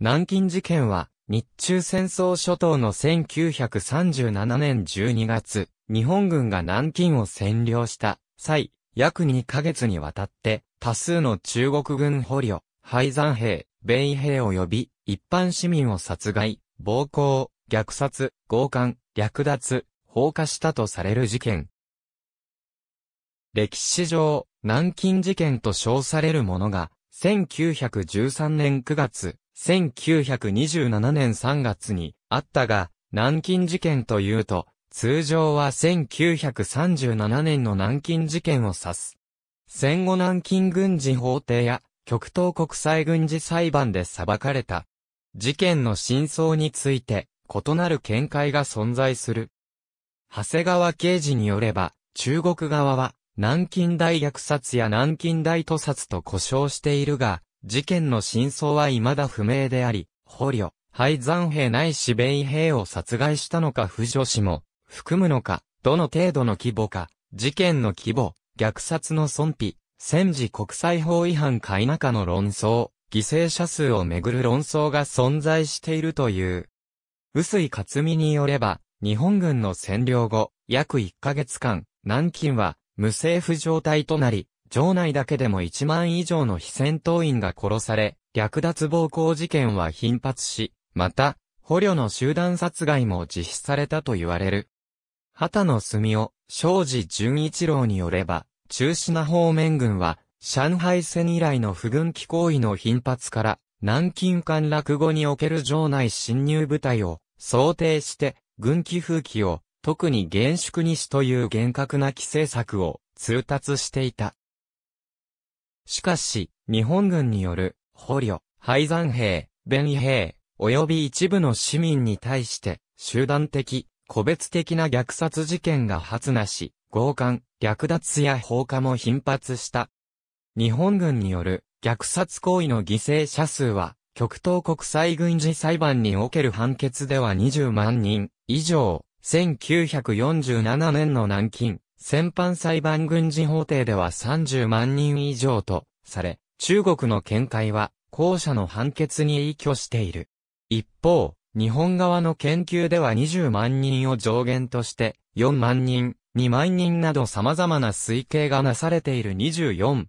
南京事件は、日中戦争初頭の1937年12月、日本軍が南京を占領した際、約2ヶ月にわたって、多数の中国軍捕虜、廃山兵、米兵及び、一般市民を殺害、暴行、虐殺、強姦、略奪、放火したとされる事件。歴史上、南京事件と称されるものが、1913年9月、1927年3月にあったが、南京事件というと、通常は1937年の南京事件を指す。戦後南京軍事法廷や極東国際軍事裁判で裁かれた。事件の真相について異なる見解が存在する。長谷川刑事によれば、中国側は南京大虐殺や南京大屠殺と呼称しているが、事件の真相は未だ不明であり、捕虜、廃残兵ないし米兵を殺害したのか不助死も、含むのか、どの程度の規模か、事件の規模、虐殺の損否、戦時国際法違反か否かの論争、犠牲者数をめぐる論争が存在しているという。薄井克美によれば、日本軍の占領後、約1ヶ月間、南京は無政府状態となり、城内だけでも1万以上の非戦闘員が殺され、略奪暴行事件は頻発し、また、捕虜の集団殺害も実施されたと言われる。畑の住を、庄司純一郎によれば、中な方面軍は、上海戦以来の不軍機行為の頻発から、南京陥落後における城内侵入部隊を想定して、軍機風紀を特に厳粛にしという厳格な規制策を通達していた。しかし、日本軍による、捕虜、廃山兵、便衣兵、及び一部の市民に対して、集団的、個別的な虐殺事件が発なし、強姦、略奪や放火も頻発した。日本軍による虐殺行為の犠牲者数は、極東国際軍事裁判における判決では20万人以上、1947年の南京、戦犯裁判軍事法廷では30万人以上とされ、中国の見解は後者の判決に依拠している。一方、日本側の研究では20万人を上限として、4万人、2万人など様々な推計がなされている24。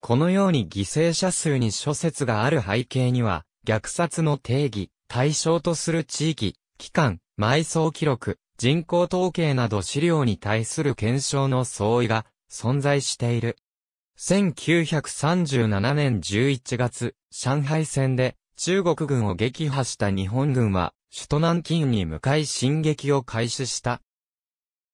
このように犠牲者数に諸説がある背景には、虐殺の定義、対象とする地域、期間、埋葬記録、人口統計など資料に対する検証の相違が存在している。1937年11月、上海戦で中国軍を撃破した日本軍は、首都南京に向かい進撃を開始した。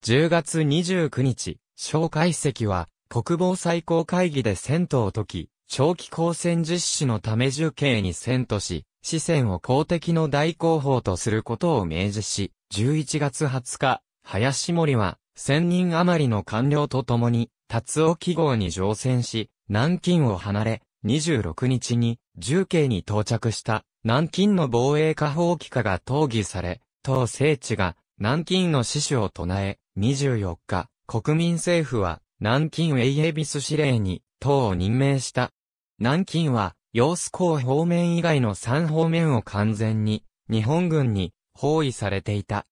10月29日、蒋介石は、国防最高会議で戦闘を解き、長期交戦実施のため受刑に戦とし、四川を公的の大広報とすることを明示し、11月20日、林森は、1000人余りの官僚と共に、達尾記号に乗船し、南京を離れ、26日に、重慶に到着した、南京の防衛下法規下が討議され、当聖地が、南京の死守を唱え、24日、国民政府は、南京エイエビス司令に、党を任命した。南京は、様子港方面以外の3方面を完全に、日本軍に、包囲されていた。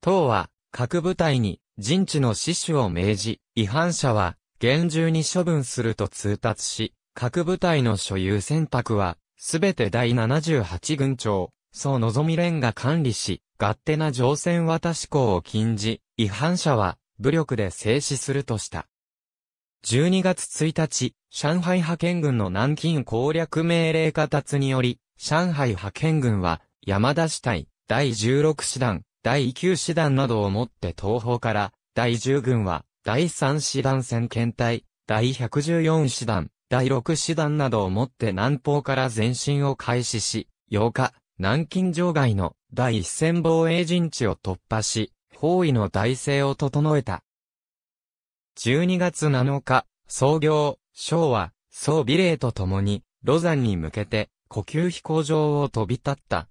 党は、各部隊に陣地の死守を命じ、違反者は厳重に処分すると通達し、各部隊の所有選択は、すべて第78軍長、総望み連が管理し、勝手な乗船渡し港を禁じ、違反者は武力で制止するとした。12月1日、上海派遣軍の南京攻略命令下達により、上海派遣軍は山田支隊、第16師団、第9師団などをもって東方から、第10軍は、第3師団戦検隊、第114師団、第6師団などをもって南方から前進を開始し、8日、南京城外の第一線防衛陣地を突破し、包囲の体制を整えた。12月7日、創業、昭和、総美礼と共に、ロザンに向けて、呼吸飛行場を飛び立った、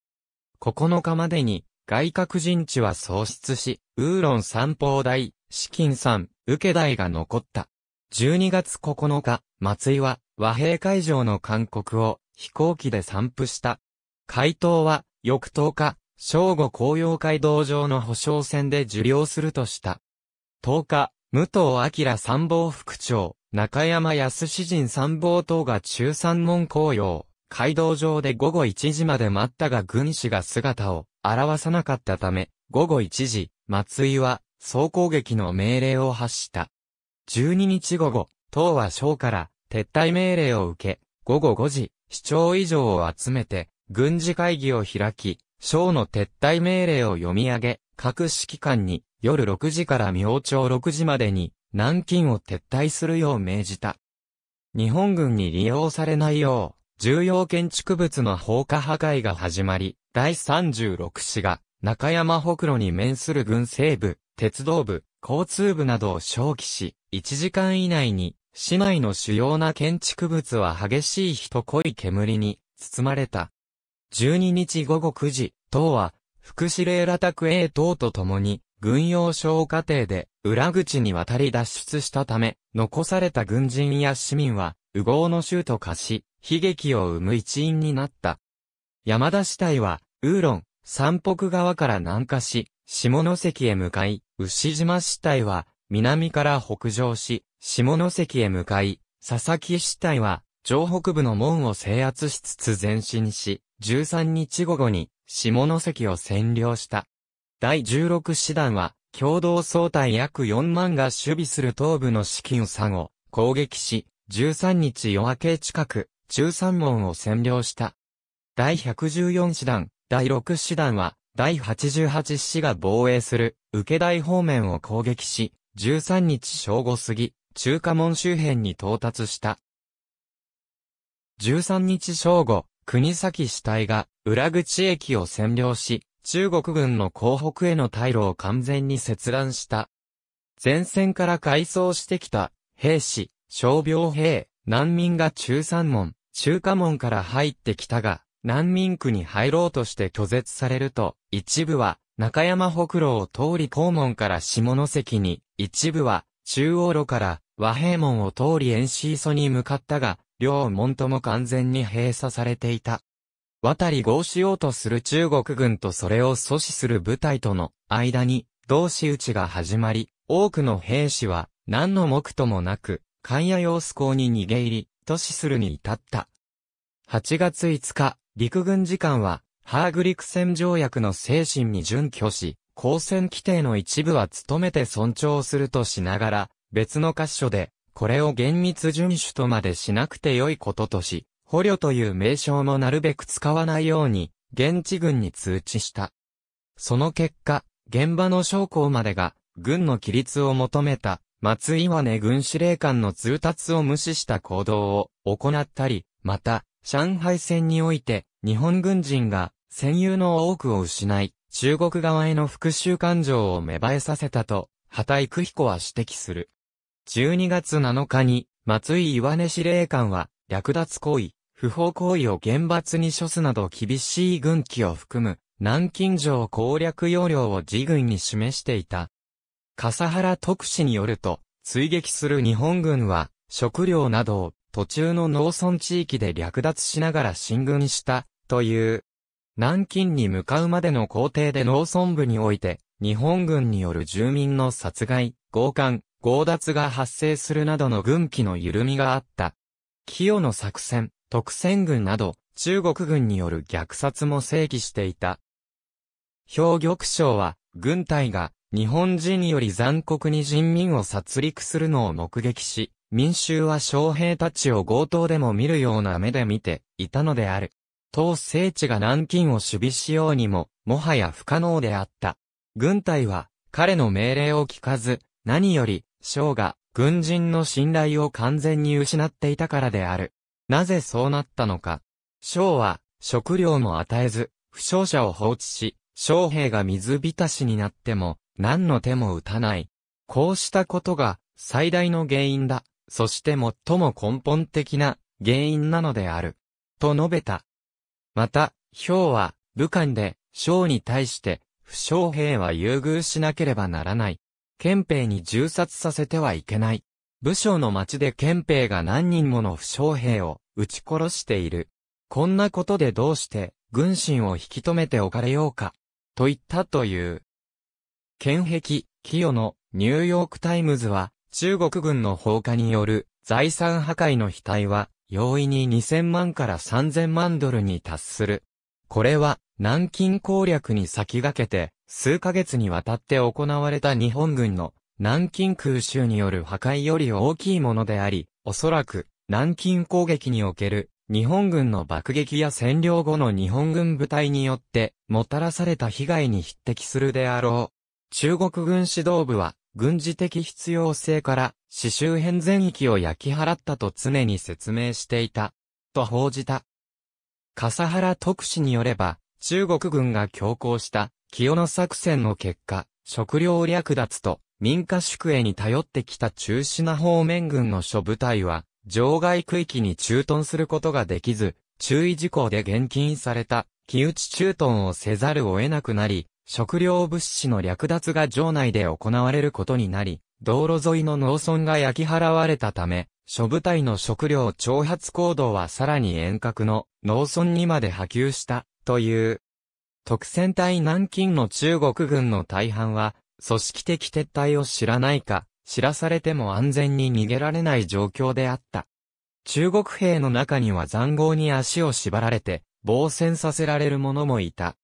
9日までに、外郭陣地は喪失し、ウーロン三方大、資金山、受け台が残った。12月9日、松井は和平会場の勧告を飛行機で散布した。回答は翌10日、正午紅葉会道上の保証船で受領するとした。10日、武藤明参謀副長、中山康史人参謀等が中山門公用。街道上で午後1時まで待ったが軍師が姿を現さなかったため、午後1時、松井は総攻撃の命令を発した。12日午後、党は省から撤退命令を受け、午後5時、市長以上を集めて、軍事会議を開き、省の撤退命令を読み上げ、各指揮官に夜6時から明朝6時までに南京を撤退するよう命じた。日本軍に利用されないよう、重要建築物の放火破壊が始まり、第36市が、中山北路に面する軍西部、鉄道部、交通部などを消棄し、1時間以内に、市内の主要な建築物は激しい人濃い煙に包まれた。12日午後9時、党は、副司令ら宅 A 党と共に、軍用消家庭で裏口に渡り脱出したため、残された軍人や市民は、右往の州と化し、悲劇を生む一因になった。山田死体は、ウーロン、山北側から南下し、下関へ向かい、牛島死体は、南から北上し、下関へ向かい、佐々木死体は、上北部の門を制圧しつつ前進し、13日午後に、下関を占領した。第16師団は、共同総隊約4万が守備する東部の資金を後、攻撃し、13日夜明け近く、中山門を占領した。第114師団、第6師団は、第88師が防衛する、受け台方面を攻撃し、13日正午過ぎ、中華門周辺に到達した。13日正午、国崎死体が、裏口駅を占領し、中国軍の広北への退路を完全に切断した。前線から改装してきた、兵士、傷病兵、難民が中山門、中華門から入ってきたが、難民区に入ろうとして拒絶されると、一部は中山北路を通り校門から下関に、一部は中央路から和平門を通り遠州祖に向かったが、両門とも完全に閉鎖されていた。渡り合しようとする中国軍とそれを阻止する部隊との間に、同士討ちが始まり、多くの兵士は何の目ともなく、関野陽子港に逃げ入り、都市するに至った。8月5日、陸軍次官は、ハーグ陸戦条約の精神に準拠し、交戦規定の一部は努めて尊重するとしながら、別の箇所で、これを厳密遵守とまでしなくて良いこととし、捕虜という名称もなるべく使わないように、現地軍に通知した。その結果、現場の将校までが、軍の規律を求めた松岩根軍司令官の通達を無視した行動を行ったり、また、上海戦において、日本軍人が、戦友の多くを失い、中国側への復讐感情を芽生えさせたと、畑井彦は指摘する。12月7日に、松井岩根司令官は、略奪行為、不法行為を厳罰に処すなど厳しい軍機を含む、南京城攻略要領を自軍に示していた。笠原特使によると、追撃する日本軍は、食料などを途中の農村地域で略奪しながら進軍した、という。南京に向かうまでの工程で農村部において、日本軍による住民の殺害、強姦、強奪が発生するなどの軍機の緩みがあった。清の作戦、特戦軍など、中国軍による虐殺も正規していた。兵玉省は、軍隊が日本人より残酷に人民を殺戮するのを目撃し、民衆は将兵たちを強盗でも見るような目で見ていたのである。当聖地が南京を守備しようにも、もはや不可能であった。軍隊は、彼の命令を聞かず、何より、将が、軍人の信頼を完全に失っていたからである。なぜそうなったのか。将は、食料も与えず、負傷者を放置し、将兵が水浸しになっても、何の手も打たない。こうしたことが最大の原因だ。そして最も根本的な原因なのである。と述べた。また、ヒョウは武漢で将に対して不将兵は優遇しなければならない。憲兵に銃殺させてはいけない。武将の町で憲兵が何人もの不将兵を撃ち殺している。こんなことでどうして軍心を引き止めておかれようか。と言ったという。県壁、清のニューヨークタイムズは、中国軍の放火による財産破壊の額は、容易に2000万から3000万ドルに達する。これは、南京攻略に先駆けて、数ヶ月にわたって行われた日本軍の南京空襲による破壊より大きいものであり、おそらく南京攻撃における日本軍の爆撃や占領後の日本軍部隊によってもたらされた被害に匹敵するであろう。中国軍指導部は、軍事的必要性から、市周辺全域を焼き払ったと常に説明していた、と報じた。笠原特使によれば、中国軍が強行した、清野作戦の結果、食料略奪と、民家宿営に頼ってきた中止な方面軍の諸部隊は、場外区域に駐屯することができず、注意事項で厳禁された、木内駐屯をせざるを得なくなり、食料物資の略奪が城内で行われることになり、道路沿いの農村が焼き払われたため、諸部隊の食料挑発行動はさらに遠隔の農村にまで波及した、という。特戦隊南京の中国軍の大半は、組織的撤退を知らないか、知らされても安全に逃げられない状況であった。中国兵の中には残壕に足を縛られて、防戦させられる者もいた。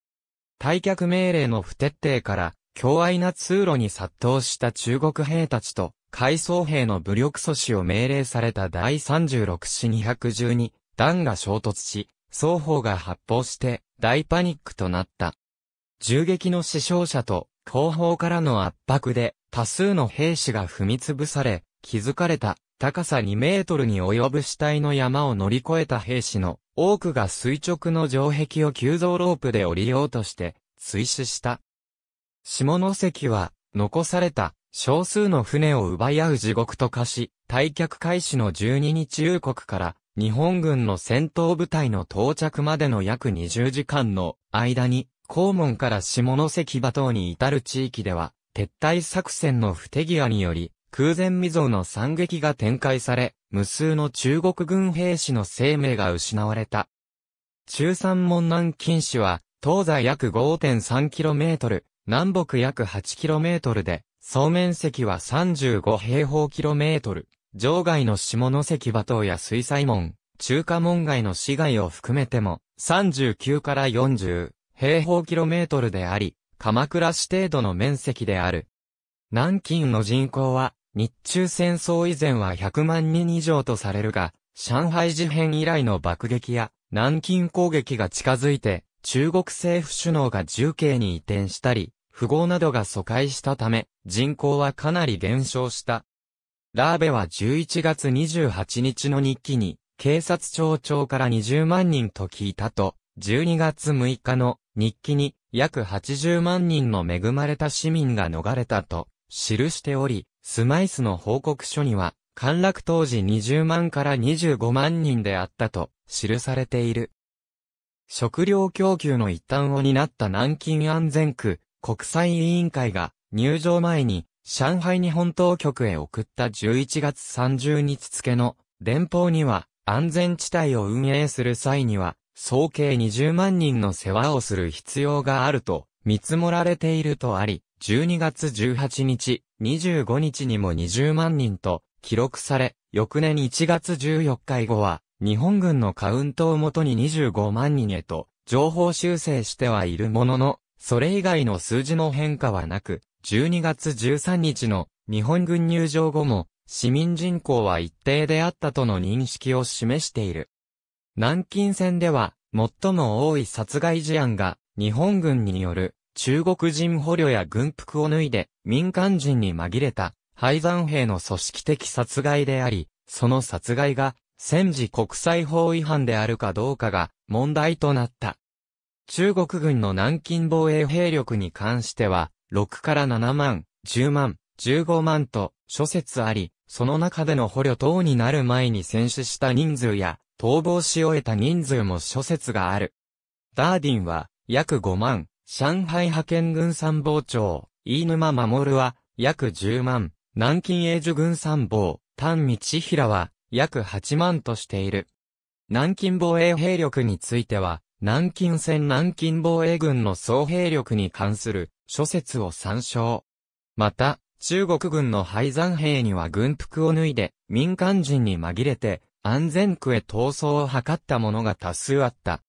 退却命令の不徹底から、強愛な通路に殺到した中国兵たちと、海藻兵の武力阻止を命令された第36師212弾が衝突し、双方が発砲して大パニックとなった。銃撃の死傷者と後方からの圧迫で多数の兵士が踏み潰され、気づかれた高さ2メートルに及ぶ死体の山を乗り越えた兵士の多くが垂直の城壁を急増ロープで降りようとして追死した。下関は残された少数の船を奪い合う地獄と化し、退却開始の12日夕刻から日本軍の戦闘部隊の到着までの約20時間の間に、公門から下関馬島に至る地域では、撤退作戦の不手際により、空前未曾の惨劇が展開され、無数の中国軍兵士の生命が失われた。中山門南京市は、東西約 5.3km、南北約 8km で、総面積は35平方キロメートル。場外の下関馬頭や水彩門、中華門外の市街を含めても、39から40平方キロメートルであり、鎌倉市程度の面積である。南京の人口は日中戦争以前は100万人以上とされるが、上海事変以来の爆撃や南京攻撃が近づいて、中国政府首脳が重慶に移転したり、富豪などが疎開したため、人口はかなり減少した。ラーベは11月28日の日記に、警察庁長から20万人と聞いたと、12月6日の日記に約80万人の恵まれた市民が逃れたと記しており、スマイスの報告書には、陥落当時20万から25万人であったと記されている。食料供給の一端を担った南京安全区国際委員会が入場前に上海日本当局へ送った11月30日付の電報には安全地帯を運営する際には総計20万人の世話をする必要があると見積もられているとあり、12月18日、25日にも20万人と記録され、翌年1月14日以後は、日本軍のカウントをもとに25万人へと、情報修正してはいるものの、それ以外の数字の変化はなく、12月13日の日本軍入場後も、市民人口は一定であったとの認識を示している。南京戦では、最も多い殺害事案が、日本軍による、中国人捕虜や軍服を脱いで、民間人に紛れた、廃山兵の組織的殺害であり、その殺害が、戦時国際法違反であるかどうかが、問題となった。中国軍の南京防衛兵力に関しては、6から7万、10万、15万と、諸説あり、その中での捕虜等になる前に戦死した人数や、逃亡し終えた人数も諸説がある。ダーディンは、約5万、上海派遣軍参謀長、飯沼守は、約10万、南京永寿軍参謀、丹道平は、約8万としている。南京防衛兵力については、南京戦南京防衛軍の総兵力に関する諸説を参照。また、中国軍の廃山兵には軍服を脱いで、民間人に紛れて、安全区へ逃走を図った者が多数あった。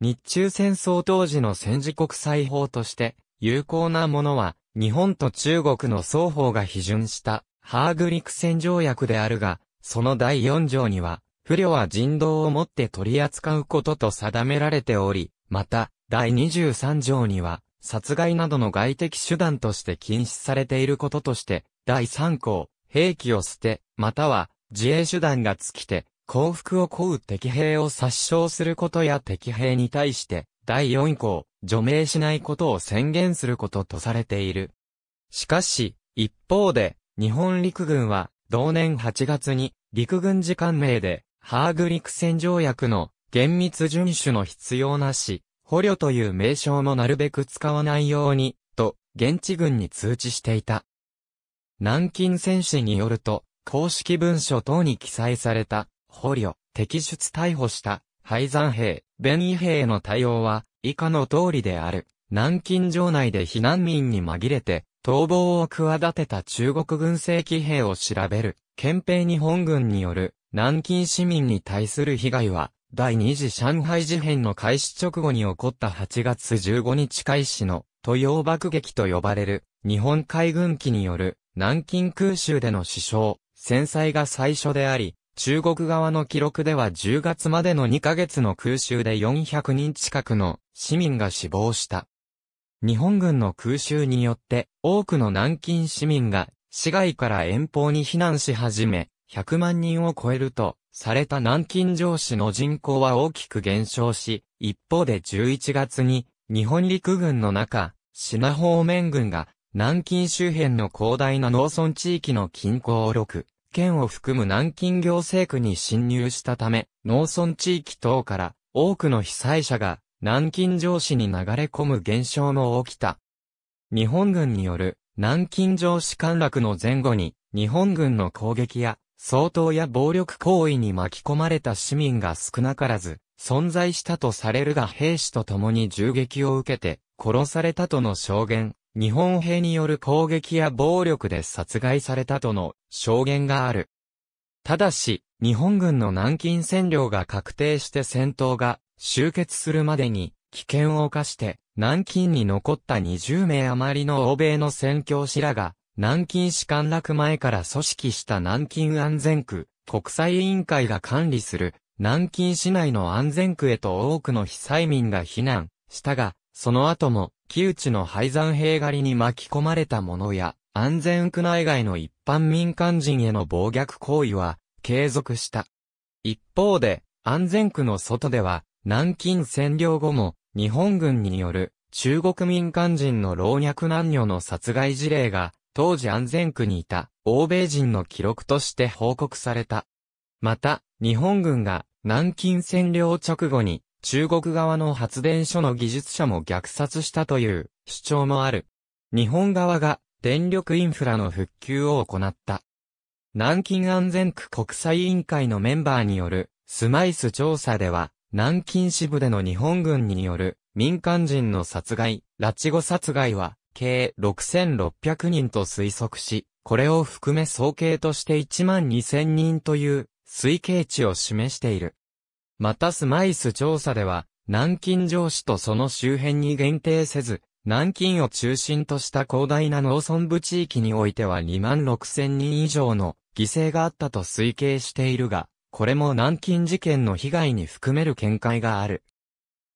日中戦争当時の戦時国際法として、有効なものは、日本と中国の双方が批准した、ハーグ陸戦条約であるが、その第4条には、不慮は人道をもって取り扱うことと定められており、また、第23条には、殺害などの外的手段として禁止されていることとして、第3項、兵器を捨て、または、自衛手段が尽きて、降伏を請う敵兵を殺傷することや敵兵に対して、第4項、除名しないことを宣言することとされている。しかし、一方で、日本陸軍は、同年8月に、陸軍次官名で、ハーグ陸戦条約の、厳密遵守の必要なし、捕虜という名称もなるべく使わないように、と、現地軍に通知していた。南京戦士によると、公式文書等に記載された、捕虜、敵出逮捕した、廃山兵、便衣兵への対応は、以下の通りである。南京城内で避難民に紛れて、逃亡を企てた中国軍政騎兵を調べる。憲兵日本軍による南京市民に対する被害は、第二次上海事変の開始直後に起こった8月15日開始の都洋爆撃と呼ばれる日本海軍機による南京空襲での死傷、戦災が最初であり、中国側の記録では10月までの2ヶ月の空襲で400人近くの市民が死亡した。日本軍の空襲によって多くの南京市民が市外から遠方に避難し始め、100万人を超えるとされた南京城市の人口は大きく減少し、一方で11月に日本陸軍の中、品方面軍が南京周辺の広大な農村地域の近郊6県を含む南京行政区に侵入したため、農村地域等から多くの被災者が南京城市に流れ込む現象も起きた。日本軍による南京城市陥落の前後に日本軍の攻撃や相当や暴力行為に巻き込まれた市民が少なからず存在したとされるが兵士と共に銃撃を受けて殺されたとの証言、日本兵による攻撃や暴力で殺害されたとの証言がある。ただし、日本軍の南京占領が確定して戦闘が集結するまでに危険を犯して南京に残った20名余りの欧米の宣教師らが南京市陥落前から組織した南京安全区国際委員会が管理する南京市内の安全区へと多くの被災民が避難したが、その後も、木内の廃山兵狩りに巻き込まれた者や、安全区内外の一般民間人への暴虐行為は、継続した。一方で、安全区の外では、南京占領後も、日本軍による中国民間人の老若男女の殺害事例が、当時安全区にいた欧米人の記録として報告された。また、日本軍が南京占領直後に中国側の発電所の技術者も虐殺したという主張もある。日本側が電力インフラの復旧を行った。南京安全区国際委員会のメンバーによるスマイス調査では、南京支部での日本軍による民間人の殺害、拉致後殺害は計6600人と推測し、これを含め総計として1万2000人という推計値を示している。またスマイス調査では、南京城市とその周辺に限定せず、南京を中心とした広大な農村部地域においては2万6000人以上の犠牲があったと推計しているが、これも南京事件の被害に含める見解がある。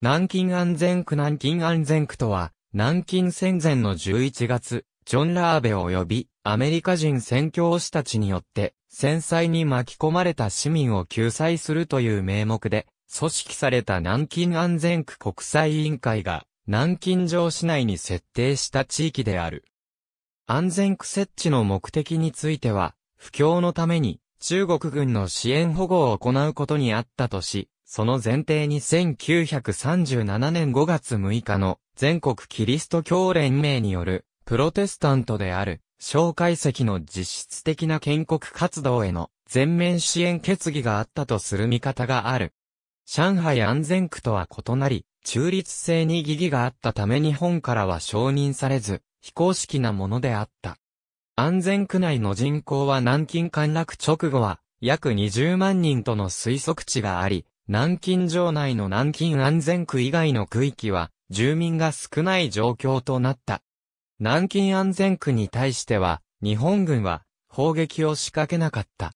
南京安全区南京安全区とは、南京戦前の11月、ジョン・ラーベ及びアメリカ人宣教師たちによって戦災に巻き込まれた市民を救済するという名目で組織された南京安全区国際委員会が南京城市内に設定した地域である。安全区設置の目的については、不況のために中国軍の支援保護を行うことにあったとし、その前提に1937年5月6日の全国キリスト教連盟によるプロテスタントである蒋介石の実質的な建国活動への全面支援決議があったとする見方がある。上海安全区とは異なり、中立性に疑義があったため日本からは承認されず、非公式なものであった。安全区内の人口は南京陥落直後は約20万人との推測値があり、南京城内の南京安全区以外の区域は住民が少ない状況となった。南京安全区に対しては日本軍は砲撃を仕掛けなかった。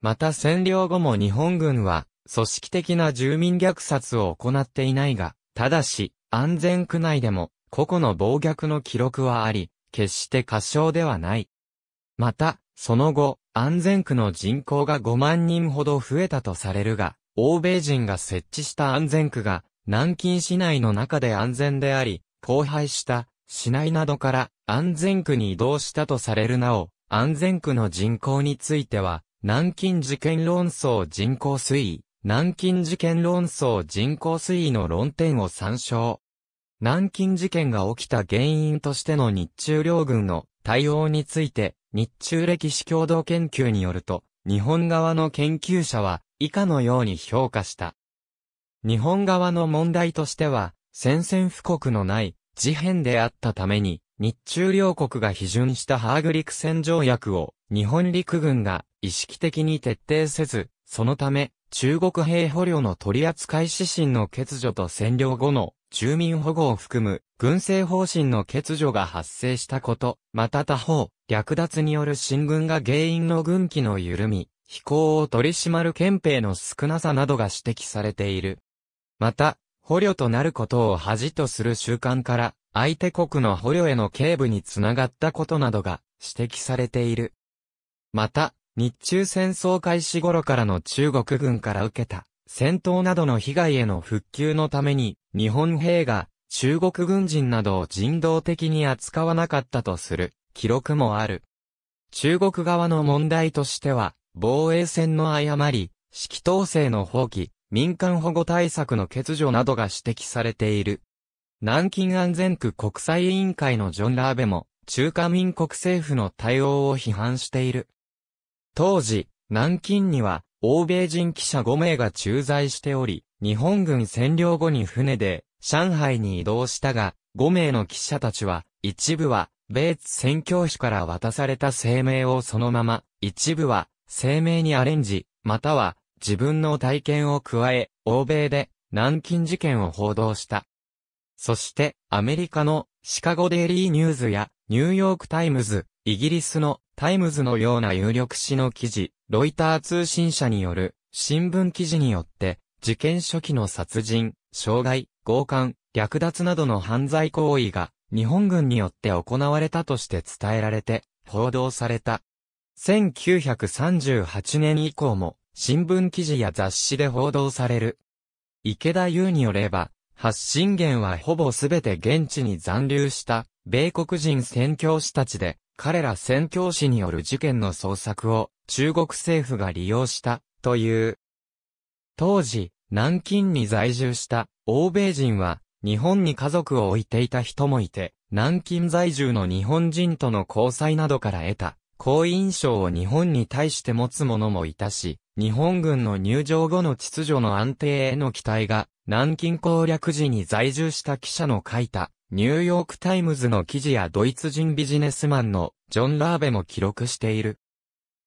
また占領後も日本軍は組織的な住民虐殺を行っていないが、ただし安全区内でも個々の暴虐の記録はあり、決して過小ではない。また、その後、安全区の人口が5万人ほど増えたとされるが、欧米人が設置した安全区が、南京市内の中で安全であり、荒廃した市内などから安全区に移動したとされるなお、安全区の人口については、南京事件論争人口推移、南京事件論争人口推移の論点を参照。南京事件が起きた原因としての日中両軍の対応について、日中歴史共同研究によると、日本側の研究者は以下のように評価した。日本側の問題としては、宣戦布告のない事変であったために、日中両国が批准したハーグ陸戦条約を日本陸軍が意識的に徹底せず、そのため中国兵捕虜の取扱指針の欠如と占領後の住民保護を含む軍政方針の欠如が発生したこと、また他方、略奪による進軍が原因の軍機の緩み、飛行を取り締まる憲兵の少なさなどが指摘されている。また、捕虜となることを恥とする習慣から、相手国の捕虜への警部につながったことなどが指摘されている。また、日中戦争開始頃からの中国軍から受けた戦闘などの被害への復旧のために日本兵が中国軍人などを人道的に扱わなかったとする記録もある。中国側の問題としては、防衛戦の誤り、指揮統制の放棄、民間保護対策の欠如などが指摘されている。南京安全区国際委員会のジョン・ラーベも、中華民国政府の対応を批判している。当時、南京には、欧米人記者5名が駐在しており、日本軍占領後に船で、上海に移動したが、5名の記者たちは、一部は、米津宣教師から渡された声明をそのまま、一部は、声明にアレンジ、または、自分の体験を加え、欧米で、南京事件を報道した。そして、アメリカの、シカゴデイリーニューズや、ニューヨークタイムズ、イギリスの、タイムズのような有力紙の記事、ロイター通信社による、新聞記事によって、事件初期の殺人、傷害、強姦、略奪などの犯罪行為が日本軍によって行われたとして伝えられて報道された。1938年以降も新聞記事や雑誌で報道される。池田優によれば、発信源はほぼすべて現地に残留した米国人宣教師たちで、彼ら宣教師による事件の捜索を中国政府が利用したという。当時、南京に在住した欧米人は日本に家族を置いていた人もいて、南京在住の日本人との交際などから得た好印象を日本に対して持つ者もいたし、日本軍の入場後の秩序の安定への期待が、南京攻略時に在住した記者の書いた、ニューヨークタイムズの記事やドイツ人ビジネスマンのジョン・ラーベも記録している。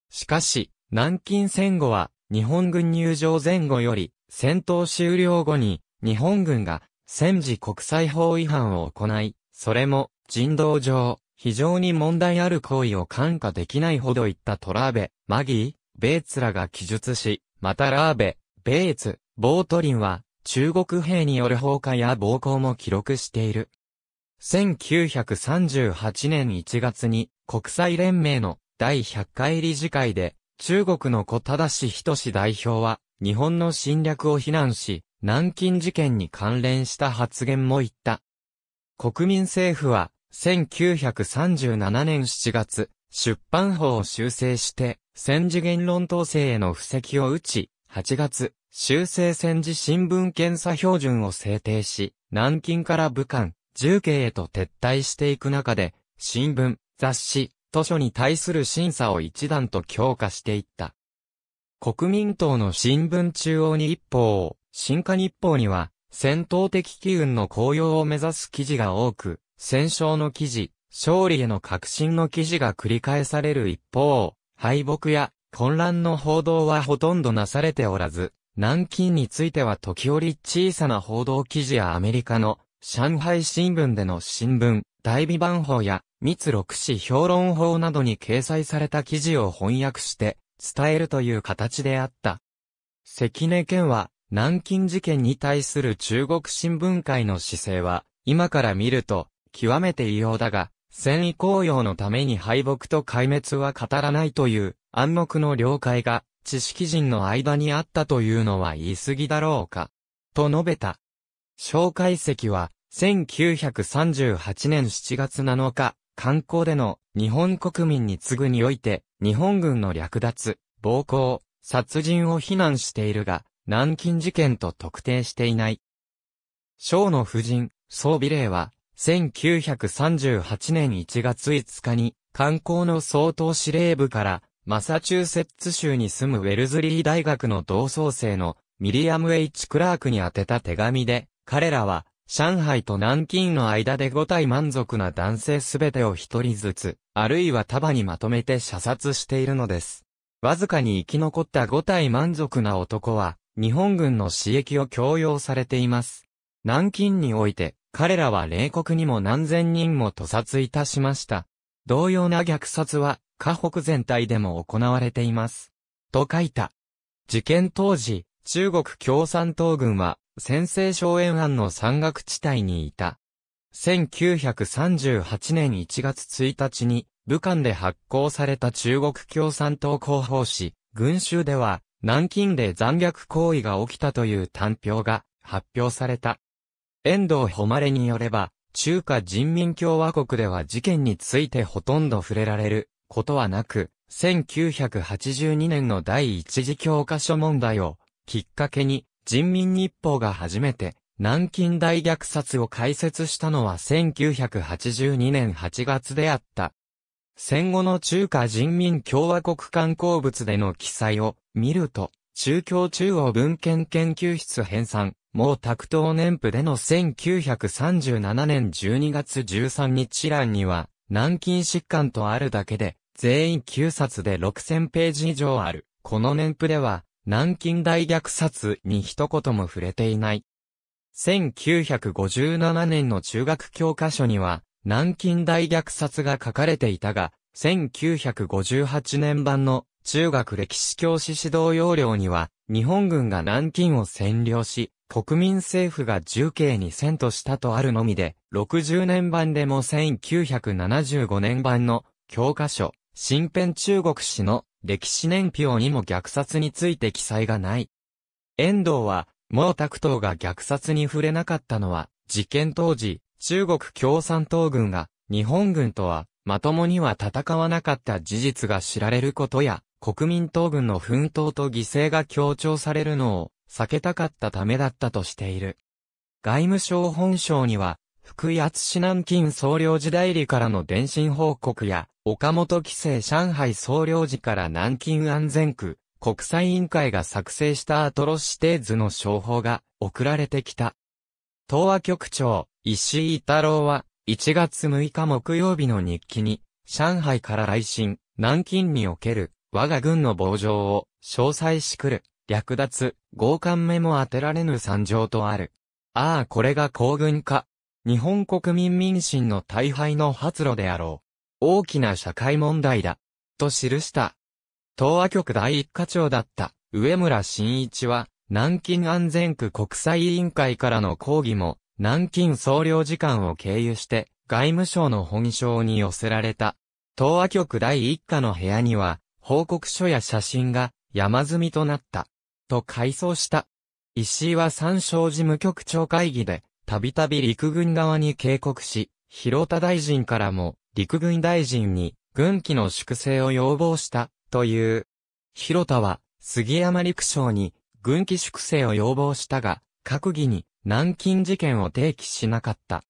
しかし、南京戦後は、日本軍入場前後より、戦闘終了後に、日本軍が、戦時国際法違反を行い、それも、人道上、非常に問題ある行為を感化できないほどいったトラーベ、マギー、ベーツらが記述し、またラーベ、ベーツ、ボートリンは、中国兵による放火や暴行も記録している。1938年1月に、国際連盟の第100回理事会で、中国の小正仁代表は、日本の侵略を非難し、南京事件に関連した発言も言った。国民政府は、1937年7月、出版法を修正して、戦時言論統制への布石を打ち、8月、修正戦時新聞検査標準を制定し、南京から武漢、重慶へと撤退していく中で、新聞、雑誌、図書に対する審査を一段と強化していった。国民党の新聞中央に一報、新華日報には、戦闘的機運の高揚を目指す記事が多く、戦勝の記事、勝利への革新の記事が繰り返される一方、敗北や混乱の報道はほとんどなされておらず、南京については時折小さな報道記事やアメリカの上海新聞での新聞、大美版法や密録史評論法などに掲載された記事を翻訳して伝えるという形であった。関根県は、南京事件に対する中国新聞会の姿勢は、今から見ると、極めて異様だが、戦意高揚のために敗北と壊滅は語らないという暗黙の了解が知識人の間にあったというのは言い過ぎだろうか。と述べた。紹介席は1938年7月7日、観光での日本国民に次ぐにおいて、日本軍の略奪、暴行、殺人を非難しているが、南京事件と特定していない。章の夫人、総美令は、1938年1月5日に、観光の総統司令部から、マサチューセッツ州に住むウェルズリー大学の同窓生のミリアム・ H・ クラークに宛てた手紙で、彼らは上海と南京の間で5体満足な男性すべてを一人ずつ、あるいは束にまとめて射殺しているのです。わずかに生き残った5体満足な男は、日本軍の刺激を強要されています。南京において、彼らは冷酷にも何千人も屠殺いたしました。同様な虐殺は、河北全体でも行われています。と書いた。事件当時、中国共産党軍は、先制荘園案の山岳地帯にいた。1938年1月1日に、武漢で発行された中国共産党広報誌、群衆では、南京で残虐行為が起きたという短評が発表された。遠藤誉によれば、中華人民共和国では事件についてほとんど触れられることはなく、1982年の第一次教科書問題をきっかけに人民日報が初めて南京大虐殺を開設したのは1982年8月であった。戦後の中華人民共和国観光物での記載を見ると、中共中央文献研究室編纂、毛沢東年譜での1937年12月13日欄には、南京疾患とあるだけで、全員9冊で6000ページ以上ある。この年譜では、南京大虐殺に一言も触れていない。1957年の中学教科書には、南京大虐殺が書かれていたが、1958年版の中学歴史教師指導要領には、日本軍が南京を占領し、国民政府が重慶に遷都したとあるのみで、60年版でも1975年版の教科書、新編中国史の歴史年表にも虐殺について記載がない。遠藤は、毛沢東が虐殺に触れなかったのは、事件当時、中国共産党軍が、日本軍とは、まともには戦わなかった事実が知られることや、国民党軍の奮闘と犠牲が強調されるのを、避けたかったためだったとしている。外務省本省には、福井厚南京総領時代理からの電信報告や、岡本規制上海総領事から南京安全区、国際委員会が作成したアトロシテ定図の商法が送られてきた。東亜局長、石井太郎は、1月6日木曜日の日記に、上海から来信、南京における、我が軍の棒状を、詳細しくる、略奪、強姦目も当てられぬ惨状とある。ああ、これが皇軍か。日本国民民心の大敗の発露であろう。大きな社会問題だ、と記した。東亜局第一課長だった上村新一は、南京安全区国際委員会からの抗議も、南京総領事館を経由して、外務省の本省に寄せられた。東亜局第一課の部屋には、報告書や写真が山積みとなった。と回想した。石井は参照事務局長会議で、たびたび陸軍側に警告し、広田大臣からも、陸軍大臣に軍機の粛清を要望したという。広田は杉山陸将に軍機粛清を要望したが、閣議に南京事件を提起しなかった。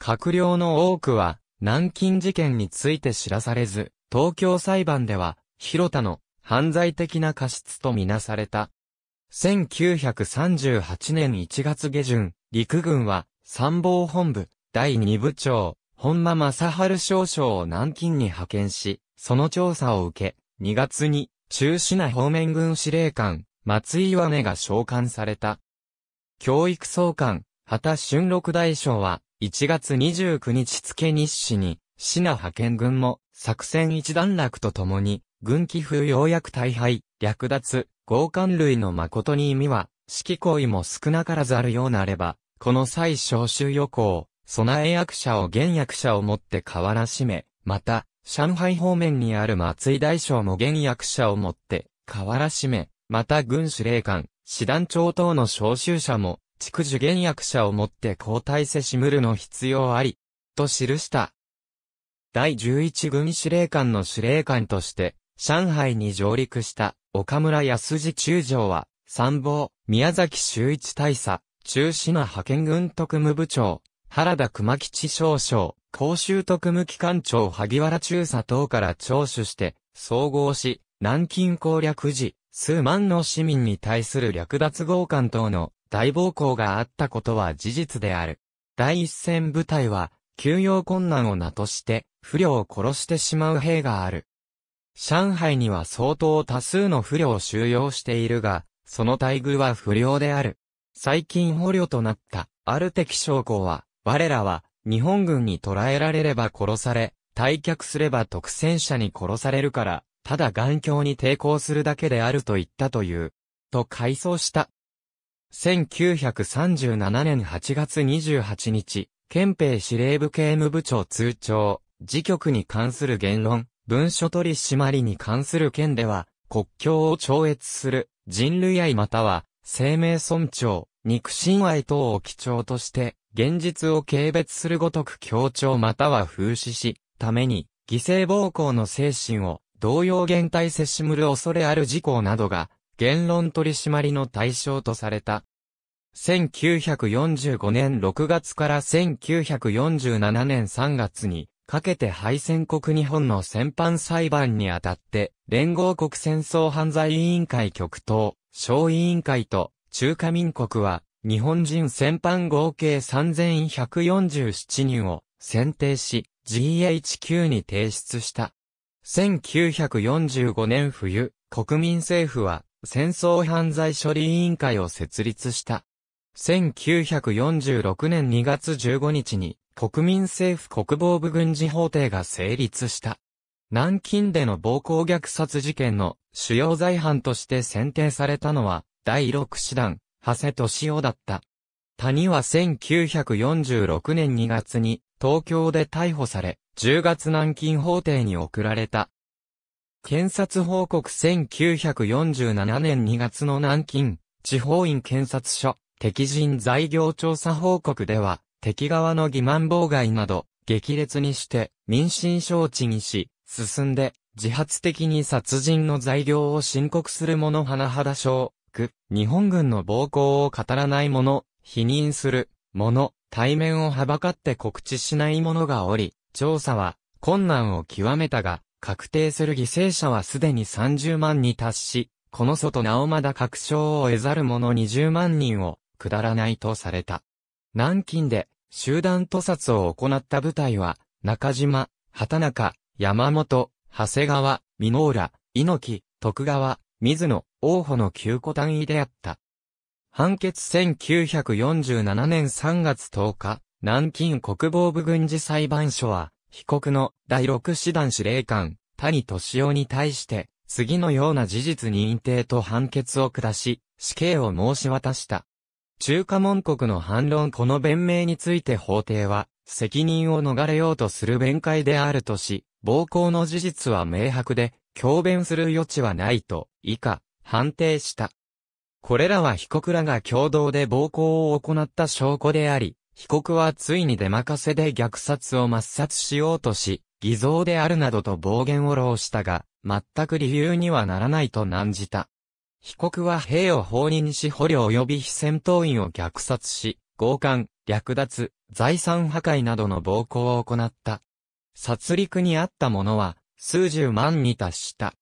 閣僚の多くは南京事件について知らされず、東京裁判では広田の犯罪的な過失とみなされた。1938年1月下旬、陸軍は参謀本部第2部長、本間正春少将を南京に派遣し、その調査を受け、2月に、中市内方面軍司令官、松井和根が召喚された。教育総監、畑俊六大将は、1月29日付日誌に、市内派遣軍も、作戦一段落とともに、軍旗風ようやく大敗、略奪、強姦類の誠に意味は、指揮行為も少なからざるようなれば、この際召集予行、備え役者を現役者をもって変わらしめ、また、上海方面にある松井大将も現役者をもって変わらしめ、また軍司令官、師団長等の召集者も、畜樹現役者をもって交代せしむるの必要あり、と記した。第11軍司令官の司令官として、上海に上陸した岡村康次中将は、参謀、宮崎周一大佐、中島派遣軍特務部長、原田熊吉少将、公衆特務機関長萩原中佐等から聴取して、総合し、南京攻略時、数万の市民に対する略奪強姦等の大暴行があったことは事実である。第一線部隊は、休養困難を名として、不良を殺してしまう兵がある。上海には相当多数の不良を収容しているが、その待遇は不良である。最近捕虜となった、ある敵将校は、我らは、日本軍に捕らえられれば殺され、退却すれば特戦者に殺されるから、ただ眼鏡に抵抗するだけであると言ったという、と回想した。1937年8月28日、憲兵司令部刑務部長通帳、自局に関する言論、文書取り締まりに関する件では、国境を超越する人類愛または生命尊重、肉親愛等を基調として、現実を軽蔑するごとく強調または風刺し、ために、犠牲暴行の精神を、同様減退せしむる恐れある事項などが、言論取り締まりの対象とされた。1945年6月から1947年3月に、かけて敗戦国日本の戦犯裁判にあたって、連合国戦争犯罪委員会局東、小委員会と中華民国は日本人戦犯合計3147人を選定し、GHQ に提出した。1945年冬、国民政府は戦争犯罪処理委員会を設立した。1946年2月15日に国民政府国防部軍事法廷が成立した。南京での暴行虐殺事件の主要罪犯として選定されたのは、第6師団、長谷俊夫だった。谷は1946年2月に東京で逮捕され、10月南京法廷に送られた。検察報告1947年2月の南京地方院検察署敵人在業調査報告では、敵側の欺瞞妨害など、激烈にして、民心招致にし、進んで、自発的に殺人の材料を申告する者甚だ症、日本軍の暴行を語らない者、否認する者、対面をはばかって告知しない者がおり、調査は困難を極めたが、確定する犠牲者はすでに30万に達し、この外なおまだ確証を得ざる者20万人を下らないとされた。南京で集団屠殺を行った部隊は、中島、畑中、山本、長谷川、美濃浦、猪木、徳川、水野、王保の旧古単位であった。判決1947年3月10日、南京国防部軍事裁判所は、被告の第6師団司令官、谷敏夫に対して、次のような事実認定と判決を下し、死刑を申し渡した。中華門国の反論この弁明について法廷は、責任を逃れようとする弁解であるとし、暴行の事実は明白で、強弁する余地はないと、以下、判定した。これらは被告らが共同で暴行を行った証拠であり、被告はついに出任せで虐殺を抹殺しようとし、偽造であるなどと暴言を漏したが、全く理由にはならないと難じた。被告は兵を放任し捕虜及び非戦闘員を虐殺し、強姦、略奪、財産破壊などの暴行を行った。殺戮にあった者は、数十万に達した。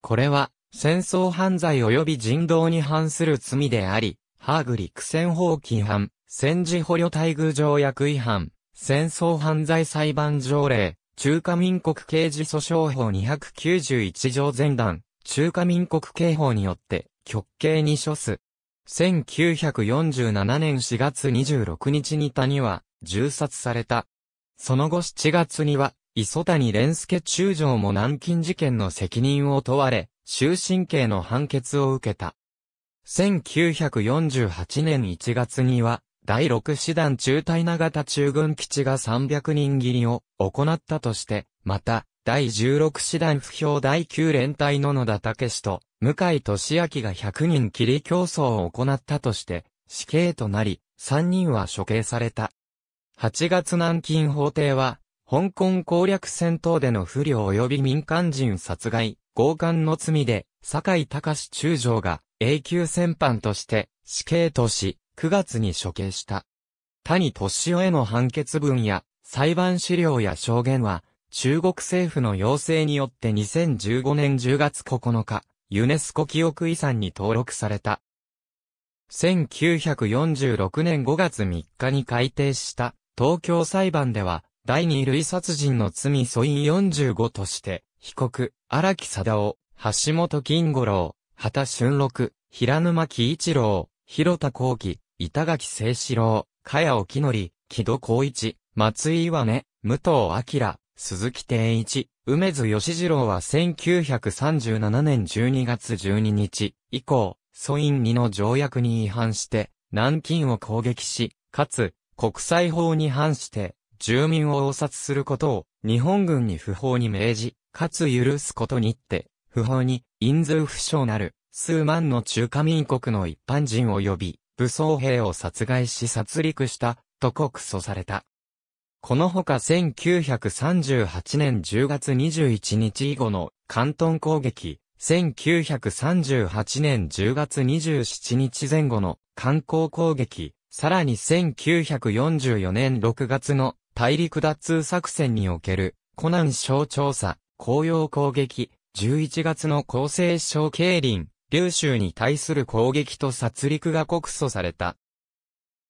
これは、戦争犯罪及び人道に反する罪であり、ハーグリク戦法規違反、戦時捕虜待遇条約違反、戦争犯罪裁判条例、中華民国刑事訴訟法291条前段、中華民国刑法によって、極刑に処す。1947年4月26日に谷は、銃殺された。その後7月には、磯谷連介中将も南京事件の責任を問われ、終身刑の判決を受けた。1948年1月には、第6師団中隊長田中軍基地が300人切りを行ったとして、また、第16師団不評第9連隊の野田武史と、向井俊明が100人切り競争を行ったとして、死刑となり、3人は処刑された。8月南京法廷は、香港攻略戦闘での不良及び民間人殺害、強姦の罪で、坂井隆中将が永久戦犯として死刑とし、9月に処刑した。谷俊夫への判決文や裁判資料や証言は、中国政府の要請によって2015年10月9日、ユネスコ記憶遺産に登録された。1946年5月3日に改定した東京裁判では、第二類殺人の罪訴因45として、被告、荒木貞夫、橋本金五郎、畑俊六、平沼喜一郎、広田幸喜、板垣聖志郎、茅尾沖則、木戸光一、松井岩根、武藤明、鈴木天一、梅津義次郎は1937年12月12日以降、イン2の条約に違反して、南京を攻撃し、かつ、国際法に反して、住民を応殺することを日本軍に不法に命じ、かつ許すことにって、不法に、陰数不詳なる、数万の中華民国の一般人及び、武装兵を殺害し殺戮した、と告訴された。このほか1938年10月21日以後の関東攻撃、1938年10月27日前後の観光攻撃、さらに1944年6月の大陸脱通作戦における、湖南省調査、紅葉攻撃、11月の厚生省経林、劉州に対する攻撃と殺戮が告訴された。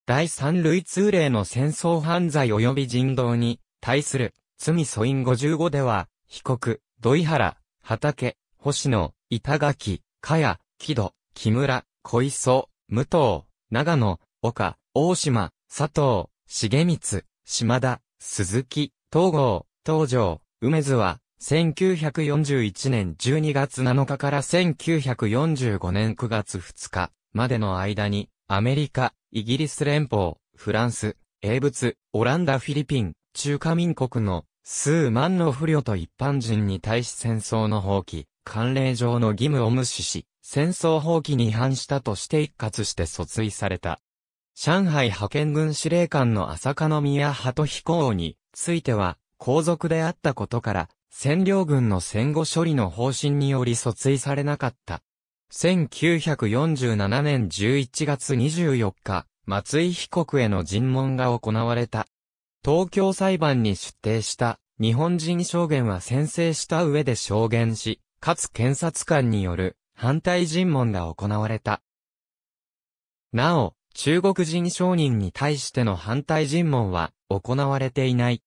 第三類通例の戦争犯罪及び人道に対する罪素因55では、被告、土井原、畑、星野、板垣、茅、谷、木戸、木村、小磯、武藤、長野、岡、大島、佐藤、重光、島田、鈴木、東郷、東条、梅津は、1941年12月7日から1945年9月2日までの間に、アメリカ、イギリス連邦、フランス、英仏、オランダ、フィリピン、中華民国の数万の不慮と一般人に対し戦争の放棄、慣例上の義務を無視し、戦争放棄に違反したとして一括して訴追された。上海派遣軍司令官の朝香宮鳩彦王については、皇族であったことから、占領軍の戦後処理の方針により訴追されなかった。1947年11月24日、松井被告への尋問が行われた。東京裁判に出廷した日本人証言は宣誓した上で証言し、かつ検察官による反対尋問が行われた。なお、中国人商人に対しての反対尋問は行われていない。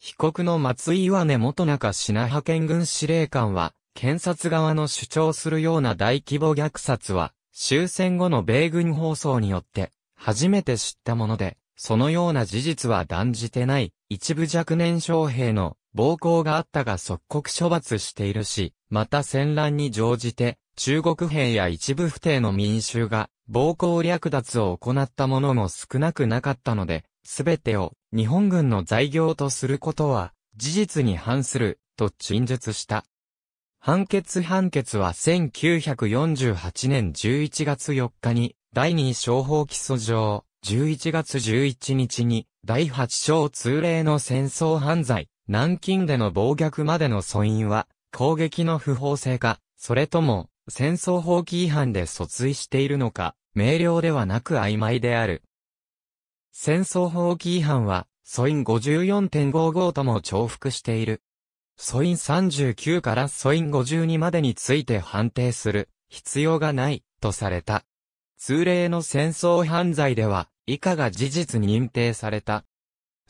被告の松井岩根元中品派遣軍司令官は、検察側の主張するような大規模虐殺は、終戦後の米軍放送によって、初めて知ったもので、そのような事実は断じてない、一部若年将兵の暴行があったが即刻処罰しているし、また戦乱に乗じて、中国兵や一部不定の民衆が、暴行略奪を行った者も少なくなかったので、すべてを日本軍の在業とすることは事実に反すると陳述した。判決判決は1948年11月4日に第2商法基礎上、11月11日に第8章通例の戦争犯罪、南京での暴虐までの訴因は攻撃の不法性か、それとも戦争法規違反で訴追しているのか、明瞭ではなく曖昧である。戦争法規違反は、素因54.55とも重複している。素因39から素因52までについて判定する必要がないとされた。通例の戦争犯罪では以下が事実に認定された。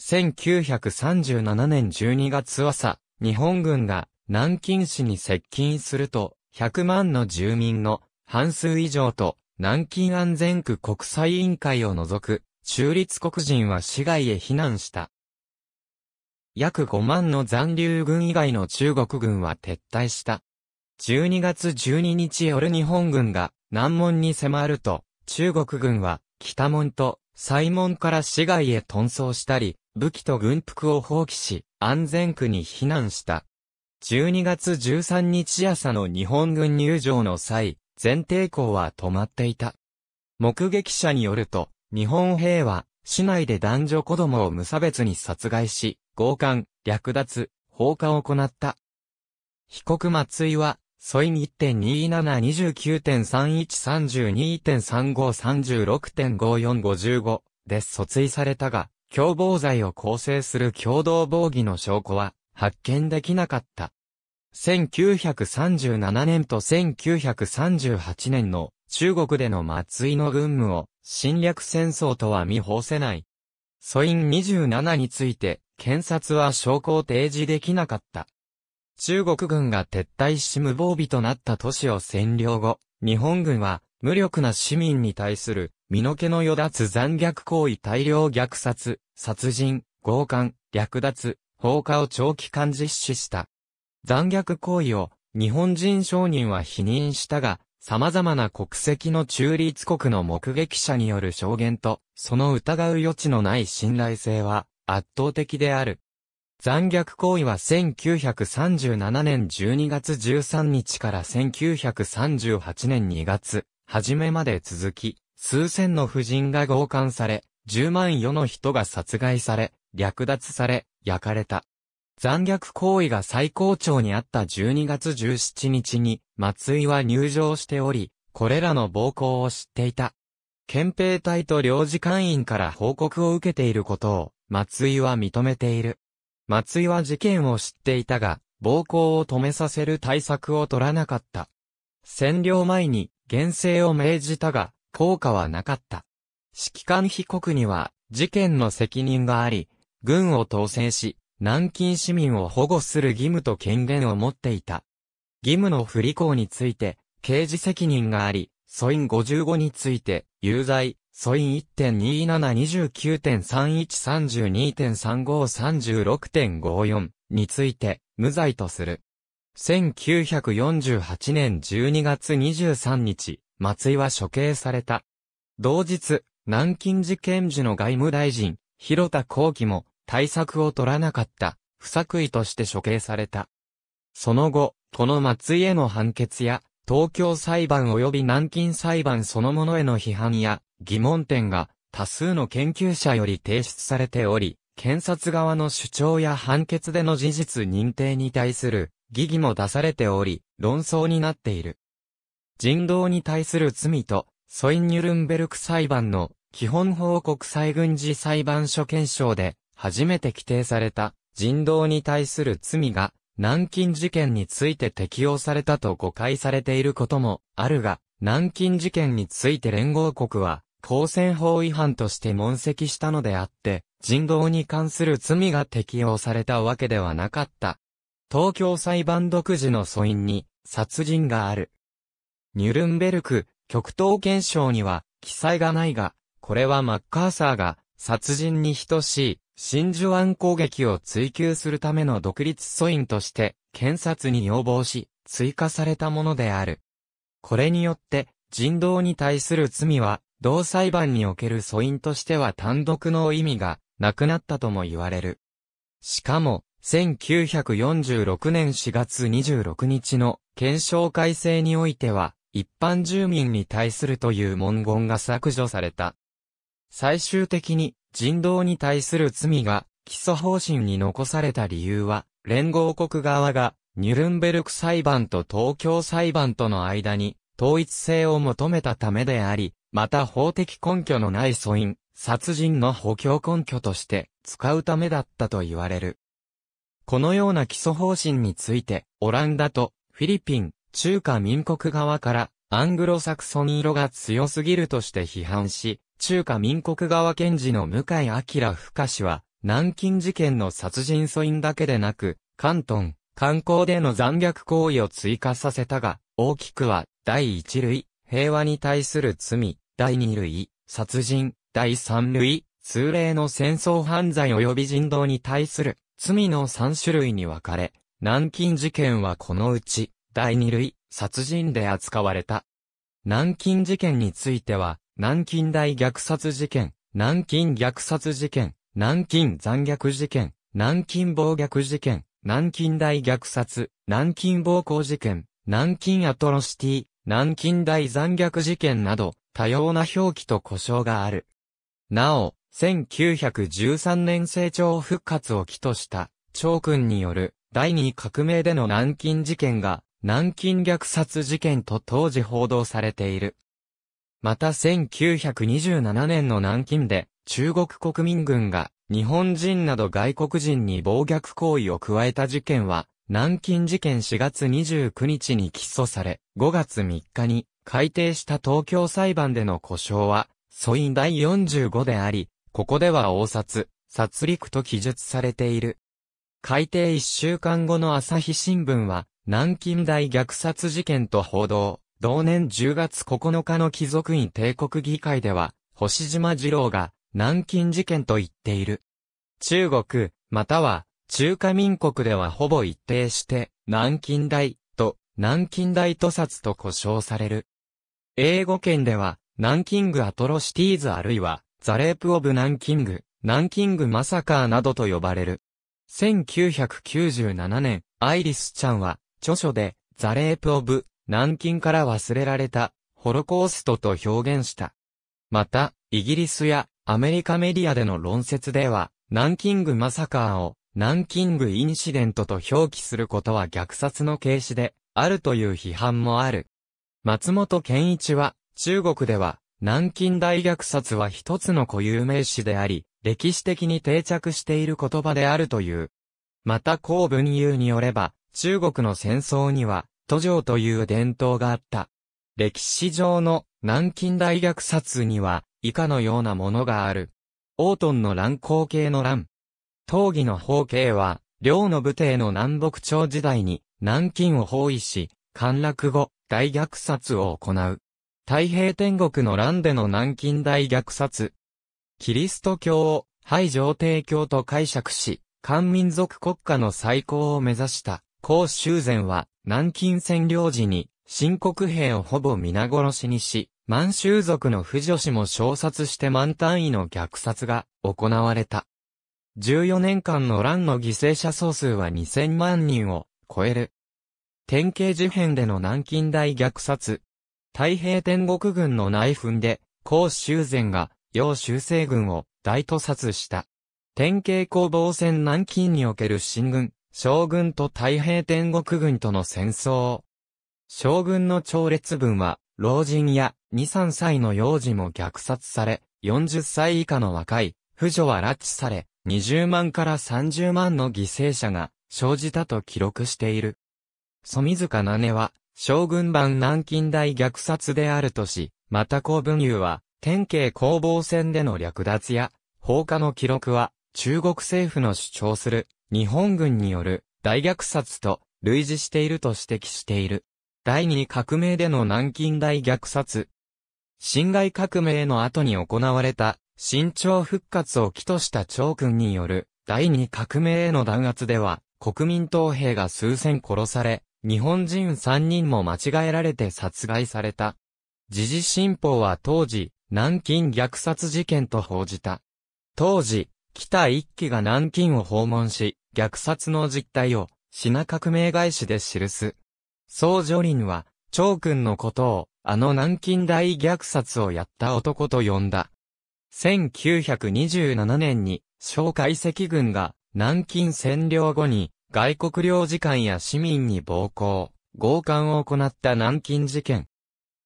1937年12月朝、日本軍が南京市に接近すると100万の住民の半数以上と、南京安全区国際委員会を除く、中立国人は市外へ避難した。約5万の残留軍以外の中国軍は撤退した。12月12日夜日本軍が南門に迫ると、中国軍は北門と西門から市外へ遁走したり、武器と軍服を放棄し、安全区に避難した。12月13日朝の日本軍入場の際、全抵抗は止まっていた。目撃者によると、日本兵は、市内で男女子供を無差別に殺害し、強姦、略奪、放火を行った。被告松井は、ソイン1.2729.3132.3536.5455で訴追されたが、共謀罪を構成する共同防御の証拠は発見できなかった。1937年と1938年の中国での松井の軍務を侵略戦争とは見放せない。素因27について検察は証拠を提示できなかった。中国軍が撤退し無防備となった都市を占領後、日本軍は無力な市民に対する身の毛のだつ残虐行為大量虐殺、殺人、強姦、略奪、放火を長期間実施した。残虐行為を日本人商人は否認したが、様々な国籍の中立国の目撃者による証言と、その疑う余地のない信頼性は圧倒的である。残虐行為は1937年12月13日から1938年2月、初めまで続き、数千の婦人が強姦され、10万余の人が殺害され、略奪され、焼かれた。残虐行為が最高潮にあった12月17日に、松井は入場しており、これらの暴行を知っていた。憲兵隊と領事官員から報告を受けていることを、松井は認めている。松井は事件を知っていたが、暴行を止めさせる対策を取らなかった。占領前に、厳正を命じたが、効果はなかった。指揮官被告には、事件の責任があり、軍を統制し、南京市民を保護する義務と権限を持っていた。義務の不履行について、刑事責任があり、素因55について、有罪、素因1.2729.3132.3536.54について、無罪とする。1948年12月23日、松井は処刑された。同日、南京事件時の外務大臣、広田幸喜も、対策を取らなかった、不作為として処刑された。その後、この松井への判決や、東京裁判及び南京裁判そのものへの批判や疑問点が多数の研究者より提出されており、検察側の主張や判決での事実認定に対する疑義も出されており、論争になっている。人道に対する罪と、ソイン・ニュルンベルク裁判の基本報告裁軍事裁判所検証で初めて規定された人道に対する罪が南京事件について適用されたと誤解されていることもあるが、南京事件について連合国は、公選法違反として問責したのであって、人道に関する罪が適用されたわけではなかった。東京裁判独自の素因に、殺人がある。ニュルンベルク、極東憲章には、記載がないが、これはマッカーサーが、殺人に等しい、真珠湾攻撃を追求するための独立訴因として、検察に要望し、追加されたものである。これによって、人道に対する罪は、同裁判における訴因としては単独の意味がなくなったとも言われる。しかも、1946年4月26日の検証改正においては、一般住民に対するという文言が削除された。最終的に、人道に対する罪が基礎方針に残された理由は、連合国側がニュルンベルク裁判と東京裁判との間に統一性を求めたためであり、また法的根拠のない素因、殺人の補強根拠として使うためだったと言われる。このような基礎方針について、オランダとフィリピン、中華民国側からアングロサクソン色が強すぎるとして批判し、中華民国側検事の向井明深氏は、南京事件の殺人素因だけでなく、関東、観光での残虐行為を追加させたが、大きくは、第一類、平和に対する罪、第二類、殺人、第三類、通例の戦争犯罪及び人道に対する罪の三種類に分かれ、南京事件はこのうち、第二類、殺人で扱われた。南京事件については、南京大虐殺事件、南京虐殺事件、南京残虐事件、南京暴虐事件、南京大虐殺、南京暴行事件、南京アトロシティ、南京大残虐事件など、多様な表記と故障がある。なお、1913年成長復活を起とした、長君による第二革命での南京事件が、南京虐殺事件と当時報道されている。また1927年の南京で、中国国民軍が日本人など外国人に暴虐行為を加えた事件は、南京事件4月29日に起訴され、5月3日に改定した東京裁判での故障は、素因第45であり、ここでは応殺、殺戮と記述されている。改定1週間後の朝日新聞は、南京大虐殺事件と報道。同年10月9日の貴族院帝国議会では、星島二郎が、南京事件と言っている。中国、または、中華民国ではほぼ一定して、南京大と、南京大屠殺と呼称される。英語圏では、南京グアトロシティーズあるいは、ザレープオブ南京グ、南京グ・マサカーなどと呼ばれる。1997年、アイリスちゃんは、著書で、ザレープオブ南京から忘れられた、ホロコーストと表現した。また、イギリスやアメリカメディアでの論説では、南京グマサカーを、南京グインシデントと表記することは虐殺の形式で、あるという批判もある。松本健一は、中国では、南京大虐殺は一つの固有名詞であり、歴史的に定着している言葉であるという。また公文優によれば、中国の戦争には、都城という伝統があった。歴史上の南京大虐殺には以下のようなものがある。オートンの乱光景の乱。闘技の方形は、両の武帝の南北朝時代に南京を包囲し、陥落後、大虐殺を行う。太平天国の乱での南京大虐殺。キリスト教を、廃上帝教と解釈し、漢民族国家の再興を目指した。孔修禅は、南京占領時に、新国兵をほぼ皆殺しにし、満州族の婦女子も小殺して満単位の虐殺が行われた。14年間の乱の犠牲者総数は2000万人を超える。典型事変での南京大虐殺。太平天国軍の内紛で、孔修禅が、楊修正軍を大屠殺した。典型攻防戦南京における進軍、将軍と太平天国軍との戦争。将軍の超列軍は、老人や2、3歳の幼児も虐殺され、40歳以下の若い、婦女は拉致され、20万から30万の犠牲者が生じたと記録している。水塚なねは、将軍版南京大虐殺であるとし、また公文雄は、天慶攻防戦での略奪や、放火の記録は、中国政府の主張する日本軍による大虐殺と類似していると指摘している。第二革命での南京大虐殺。辛亥革命の後に行われた新朝復活を起とした長君による第二革命への弾圧では国民党兵が数千殺され、日本人3人も間違えられて殺害された。時事新報は当時、南京虐殺事件と報じた。当時、北一騎が南京を訪問し、虐殺の実態を、品革命返しで記す。宋女林は、長君のことを、あの南京大虐殺をやった男と呼んだ。1927年に、小海石軍が、南京占領後に、外国領事館や市民に暴行、強姦を行った南京事件。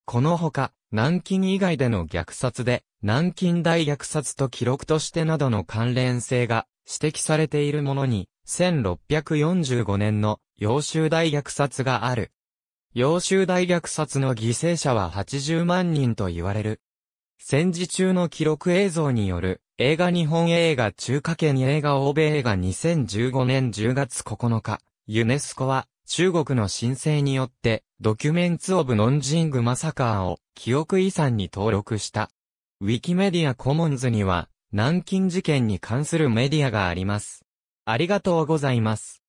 このほか、南京以外での虐殺で、南京大虐殺と記録としてなどの関連性が指摘されているものに、1645年の洋州大虐殺がある。洋州大虐殺の犠牲者は80万人と言われる。戦時中の記録映像による映画日本映画中華圏映画欧米映画2015年10月9日、ユネスコは中国の申請によってドキュメンツオブノンジングマサカーを記憶遺産に登録した。ウィキメディアコモンズには、南京事件に関するメディアがあります。ありがとうございます。